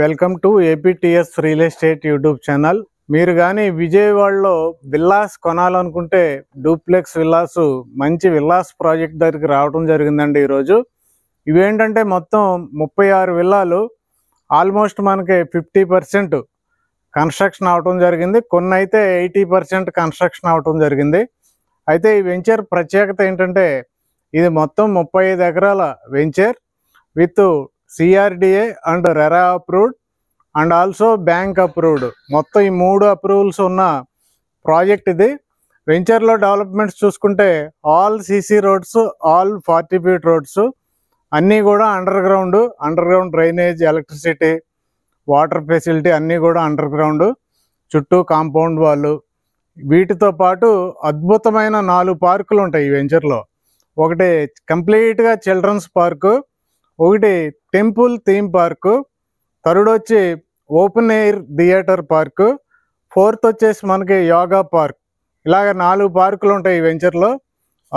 welcome to APTS real estate YouTube channel మీరు కానీ విజయవాడలో విల్లాస్ కొనాలనుకుంటే డూప్లెక్స్ విల్లాస్ మంచి విల్లాస్ ప్రాజెక్ట్ దగ్గరికి రావడం జరిగిందండి ఈరోజు ఇవేంటంటే మొత్తం ముప్పై ఆరు విల్లాలు ఆల్మోస్ట్ మనకి ఫిఫ్టీ పర్సెంట్ కన్స్ట్రక్షన్ అవటం జరిగింది కొన్ని అయితే ఎయిటీ పర్సెంట్ కన్స్ట్రక్షన్ అవటం జరిగింది అయితే ఈ వెంచర్ ప్రత్యేకత ఏంటంటే ఇది మొత్తం ముప్పై ఎకరాల venture with CRDA and RERA approved and also bank approved మొత్తం ఈ మూడు అప్రూవల్స్ ఉన్న ప్రాజెక్ట్ ఇది వెంచర్లో డెవలప్మెంట్స్ చూసుకుంటే all CC roads all forty feet roads అన్నీ కూడా under ground under ground drainage electricity water facility అన్నీ కూడా అండర్ గ్రౌండ్ చుట్టూ కాంపౌండ్ వాళ్ళు వీటితో పాటు అద్భుతమైన నాలుగు పార్కులు ఉంటాయి ఈ వెంచర్లో ఒకటి కంప్లీట్గా చిల్డ్రన్స్ పార్కు ఒకటి టెంపుల్ థీమ్ పార్కు థర్డ్ వచ్చి open air theatre park fourth వచ్చేసి మనకి యోగా పార్క్ ఇలాగ నాలుగు పార్కులు ఉంటాయి ఈ వెంచర్లో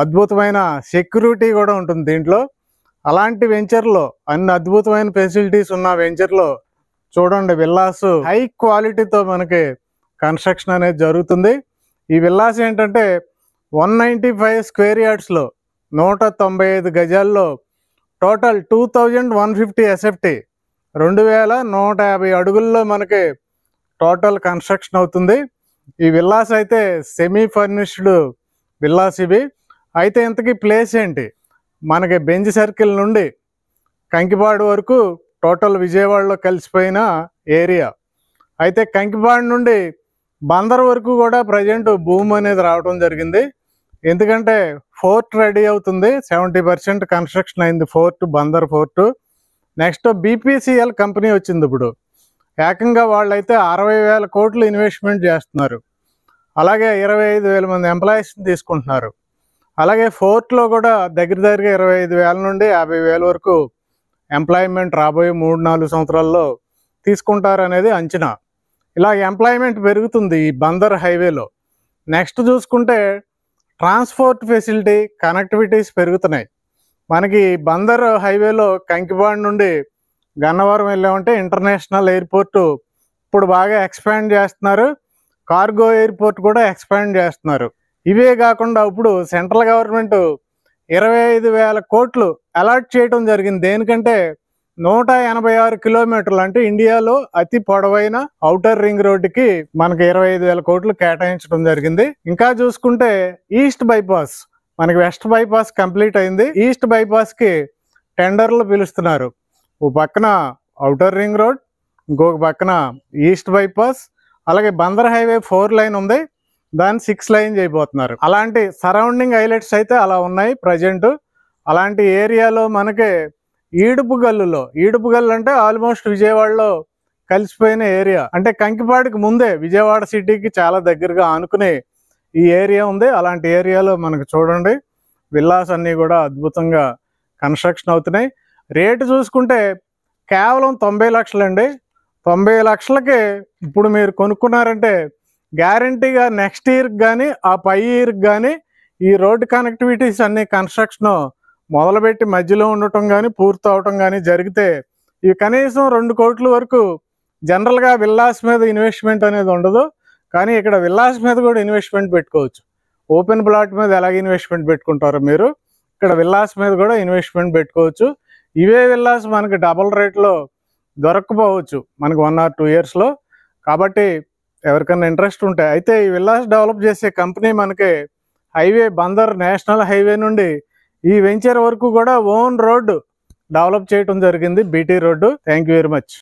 అద్భుతమైన సెక్యూరిటీ కూడా ఉంటుంది దీంట్లో అలాంటి వెంచర్లో అన్ని అద్భుతమైన ఫెసిలిటీస్ ఉన్న వెంచర్లో చూడండి విల్లాసు హై క్వాలిటీతో మనకి కన్స్ట్రక్షన్ అనేది జరుగుతుంది ఈ విల్లాస్ ఏంటంటే వన్ నైంటీ ఫైవ్ స్క్వేర్ యార్డ్స్లో నూట తొంభై ఐదు గజాల్లో total two thousand one fifty SFT రెండు వేల నూట యాభై అడుగుల్లో మనకి టోటల్ కన్స్ట్రక్షన్ అవుతుంది ఈ విల్లాస్ అయితే సెమీ ఫర్నిష్డ్ విల్లాస్ ఇవి అయితే ఇంతకీ ప్లేస్ ఏంటి మనకి బెంజ్ సర్కిల్ నుండి కంకిపాడు వరకు టోటల్ విజయవాడలో కలిసిపోయిన ఏరియా అయితే కంకిపాడు నుండి బందర్ వరకు కూడా ప్రజెంట్ భూమి అనేది రావడం జరిగింది ఎందుకంటే ఫోర్ట్ రెడీ అవుతుంది సెవెంటీ పర్సెంట్ కన్స్ట్రక్షన్ అయింది port Bandar port next BPCL company వచ్చింది ఇప్పుడు ఏకంగా అయితే అరవై వేల కోట్లు ఇన్వెస్ట్మెంట్ చేస్తున్నారు అలాగే ఇరవై ఐదు వేల మంది ఎంప్లాయీస్ని తీసుకుంటున్నారు అలాగే ఫోర్ట్లో కూడా దగ్గర దగ్గరగా ఇరవై ఐదు వేల నుండి యాభై వేల వరకు ఎంప్లాయ్మెంట్ రాబోయే మూడు నాలుగు సంవత్సరాల్లో తీసుకుంటారనేది అంచనా ఇలా ఎంప్లాయ్మెంట్ పెరుగుతుంది ఈ బందర్ హైవేలో నెక్స్ట్ చూసుకుంటే ట్రాన్స్పోర్ట్ ఫెసిలిటీ కనెక్టివిటీస్ పెరుగుతున్నాయి మనకి బందర్ హైవేలో కంకిబాడ్ నుండి గన్నవరం వెళ్ళామంటే ఇంటర్నేషనల్ ఎయిర్పోర్ట్ ఇప్పుడు బాగా ఎక్స్పాండ్ చేస్తున్నారు కార్గో ఎయిర్పోర్ట్ కూడా ఎక్స్పాండ్ చేస్తున్నారు ఇవే కాకుండా ఇప్పుడు సెంట్రల్ గవర్నమెంట్ ఇరవై ఐదు వేల కోట్లు అలాట్ చేయడం జరిగింది దేనికంటే నూట ఎనభై ఆరు కిలోమీటర్లు అంటే ఇండియాలో అతి పొడవైన ఔటర్ రింగ్ రోడ్డుకి మనకి ఇరవై ఐదు వేల కోట్లు కేటాయించడం జరిగింది ఇంకా చూసుకుంటే ఈస్ట్ బైపాస్ మనకి వెస్ట్ బైపాస్ కంప్లీట్ అయింది ఈస్ట్ బైపాస్కి టెండర్లు పిలుస్తున్నారు ఓ పక్కన ఔటర్ రింగ్ రోడ్ ఇంకొక పక్కన ఈస్ట్ బైపాస్ అలాగే బందర్ హైవే ఫోర్ లైన్ ఉంది దాన్ని సిక్స్ లైన్ చేయబోతున్నారు అలాంటి సరౌండింగ్ హైలైట్స్ అయితే అలా ఉన్నాయి ప్రజెంట్ అలాంటి ఏరియాలో మనకి ఈడుపుగల్లులో ఈడుపుగల్లు అంటే ఆల్మోస్ట్ విజయవాడలో కలిసిపోయిన ఏరియా అంటే కంకిపాడికి ముందే విజయవాడ సిటీకి చాలా దగ్గరగా ఆనుకునే ఈ ఏరియా ఉంది అలాంటి ఏరియాలో మనకు చూడండి విల్లాస్ అన్నీ కూడా అద్భుతంగా కన్స్ట్రక్షన్ అవుతున్నాయి రేటు చూసుకుంటే కేవలం తొంభై లక్షలండి తొంభై లక్షలకి ఇప్పుడు మీరు కొనుక్కున్నారంటే గ్యారంటీగా నెక్స్ట్ ఇయర్కి కానీ ఆ పై ఇయర్కి కానీ ఈ రోడ్డు కనెక్టివిటీస్ అన్ని కన్స్ట్రక్షన్ మొదలుపెట్టి మధ్యలో ఉండటం కానీ పూర్తి అవటం కానీ జరిగితే ఇవి కనీసం రెండు కోట్ల వరకు జనరల్గా విల్లాస్ మీద ఇన్వెస్ట్మెంట్ అనేది ఉండదు కానీ ఇక్కడ విల్లాస్ మీద కూడా ఇన్వెస్ట్మెంట్ పెట్టుకోవచ్చు ఓపెన్ ప్లాట్ మీద ఎలాగ ఇన్వెస్ట్మెంట్ పెట్టుకుంటారో మీరు ఇక్కడ విల్లాస్ మీద కూడా ఇన్వెస్ట్మెంట్ పెట్టుకోవచ్చు ఇవే విల్లాస్ మనకి డబల్ రేట్లో దొరకపోవచ్చు మనకు వన్ ఆర్ టూ ఇయర్స్లో కాబట్టి ఎవరికైనా ఇంట్రెస్ట్ ఉంటే అయితే ఈ విల్లాస్ డెవలప్ చేసే కంపెనీ మనకి హైవే బందర్ నేషనల్ హైవే నుండి ఈ వెంచర్ వరకు కూడా ఓన్ రోడ్డు డెవలప్ చేయటం జరిగింది BT road thank very much